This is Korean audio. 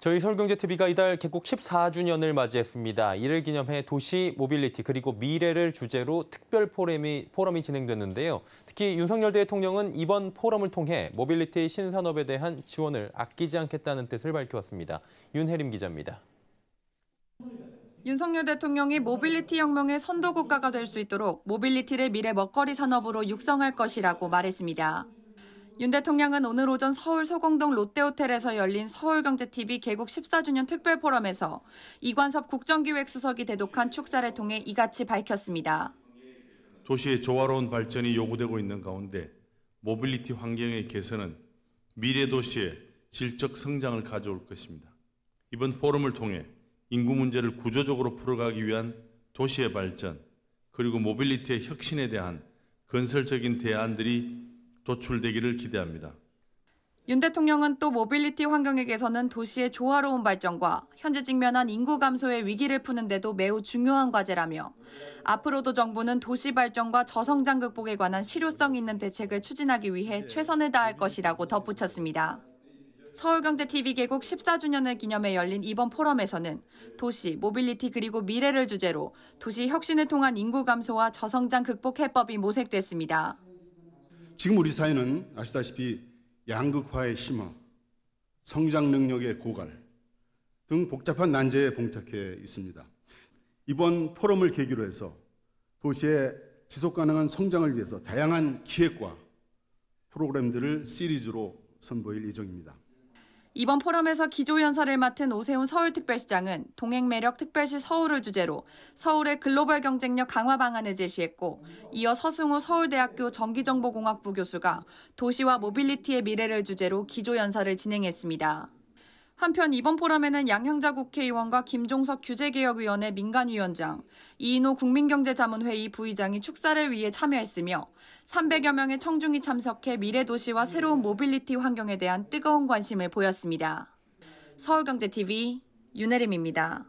저희 서울경제TV가 이달 개국 14주년을 맞이했습니다. 이를 기념해 도시, 모빌리티 그리고 미래를 주제로 특별 포럼이, 포럼이 진행됐는데요. 특히 윤석열 대통령은 이번 포럼을 통해 모빌리티 신산업에 대한 지원을 아끼지 않겠다는 뜻을 밝혀왔습니다. 윤혜림 기자입니다. 윤석열 대통령이 모빌리티 혁명의 선도국가가 될 수 있도록 모빌리티를 미래 먹거리 산업으로 육성할 것이라고 말했습니다. 윤 대통령은 오늘 오전 서울 소공동 롯데호텔에서 열린 서울경제TV 개국 14주년 특별 포럼에서 이관섭 국정기획수석이 대독한 축사를 통해 이같이 밝혔습니다. 도시의 조화로운 발전이 요구되고 있는 가운데 모빌리티 환경의 개선은 미래 도시의 질적 성장을 가져올 것입니다. 이번 포럼을 통해 인구 문제를 구조적으로 풀어가기 위한 도시의 발전 그리고 모빌리티의 혁신에 대한 건설적인 대안들이 도출되기를 기대합니다. 윤 대통령은 또 모빌리티 환경에 개선은 도시의 조화로운 발전과 현재 직면한 인구 감소의 위기를 푸는데도 매우 중요한 과제라며 앞으로도 정부는 도시 발전과 저성장 극복에 관한 실효성 있는 대책을 추진하기 위해 최선을 다할 것이라고 덧붙였습니다. 서울경제TV 개국 14주년을 기념해 열린 이번 포럼에서는 도시, 모빌리티 그리고 미래를 주제로 도시 혁신을 통한 인구 감소와 저성장 극복 해법이 모색됐습니다. 지금 우리 사회는 아시다시피 양극화의 심화, 성장 능력의 고갈 등 복잡한 난제에 봉착해 있습니다. 이번 포럼을 계기로 해서 도시의 지속 가능한 성장을 위해서 다양한 기획과 프로그램들을 시리즈로 선보일 예정입니다. 이번 포럼에서 기조연설을 맡은 오세훈 서울특별시장은 동행매력 특별시 서울을 주제로 서울의 글로벌 경쟁력 강화 방안을 제시했고 이어 서승우 서울대학교 전기정보공학부 교수가 도시와 모빌리티의 미래를 주제로 기조연설을 진행했습니다. 한편 이번 포럼에는 양형자 국회의원과 김종석 규제개혁위원회 민간위원장, 이인호 국민경제자문회의 부의장이 축사를 위해 참여했으며 300여 명의 청중이 참석해 미래도시와 새로운 모빌리티 환경에 대한 뜨거운 관심을 보였습니다. 서울경제TV 윤혜림입니다.